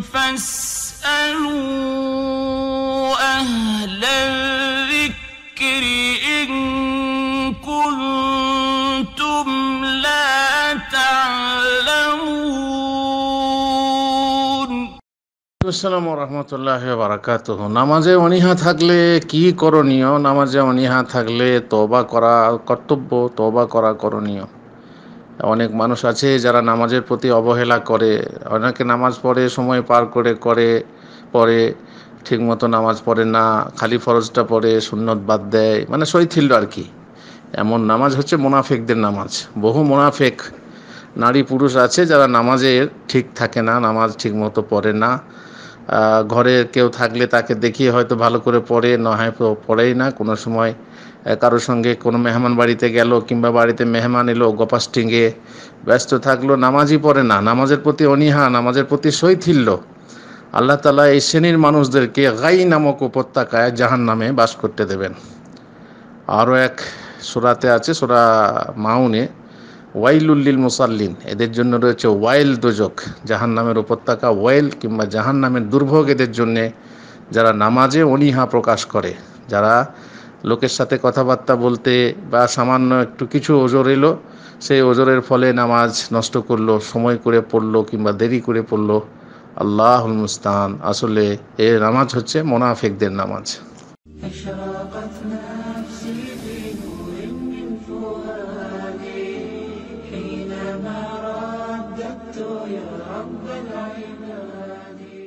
فاسألوا أهل الذكر إن রহমতুল্লাহ বারাকাত নামাজে অনীহা থাকলে কি করণীয় নামাজে অনীহা থাকলে তবা করা কর্তব্য তবা করা করণীয় অনেক মানুষ আছে যারা নামাজের প্রতি অবহেলা করে অনেকে নামাজ পড়ে সময় পার করে করে পরে ঠিকমতো নামাজ পড়ে না খালি ফরজটা পড়ে সুন্নত বাদ দেয় মানে শৈথিল্য আর কি এমন নামাজ হচ্ছে মোনাফেকদের নামাজ বহু মোনাফেক নারী পুরুষ আছে যারা নামাজের ঠিক থাকে না নামাজ ঠিকমতো পড়ে না ঘরে কেউ থাকলে তাকে দেখিয়ে হয়তো ভালো করে পড়ে নহায় পড়েই না কোনো সময় কারোর সঙ্গে কোনো মেহমান বাড়িতে গেল কিংবা বাড়িতে মেহমান এলো গপাস টিঙ্গে ব্যস্ত থাকলো নামাজই পড়ে না নামাজের প্রতি অনীহা নামাজের প্রতি শৈথিল্য আল্লাহ তালা এই শ্রেণীর মানুষদেরকে গাই নামক উপত্যকায় জাহান নামে বাস করতে দেবেন আরও এক সোরাতে আছে সোরা মাউনে ওয়াইলুল্লিল মুসাল্লিন এদের জন্য রয়েছে ওয়াইল দোজক জাহান নামের উপত্যকা ওয়াইল কিংবা জাহান নামের দুর্ভোগ এদের জন্যে যারা নামাজে অনীহা প্রকাশ করে যারা লোকের সাথে কথাবার্তা বলতে বা সামান্য একটু কিছু ওজোর এলো সেই ওজোরের ফলে নামাজ নষ্ট করলো সময় করে পড়লো কিংবা দেরি করে পড়লো আল্লাহ মুস্তান আসলে এ নামাজ হচ্ছে মোনাফেকদের নামাজ نفسي من فؤاد رب العباد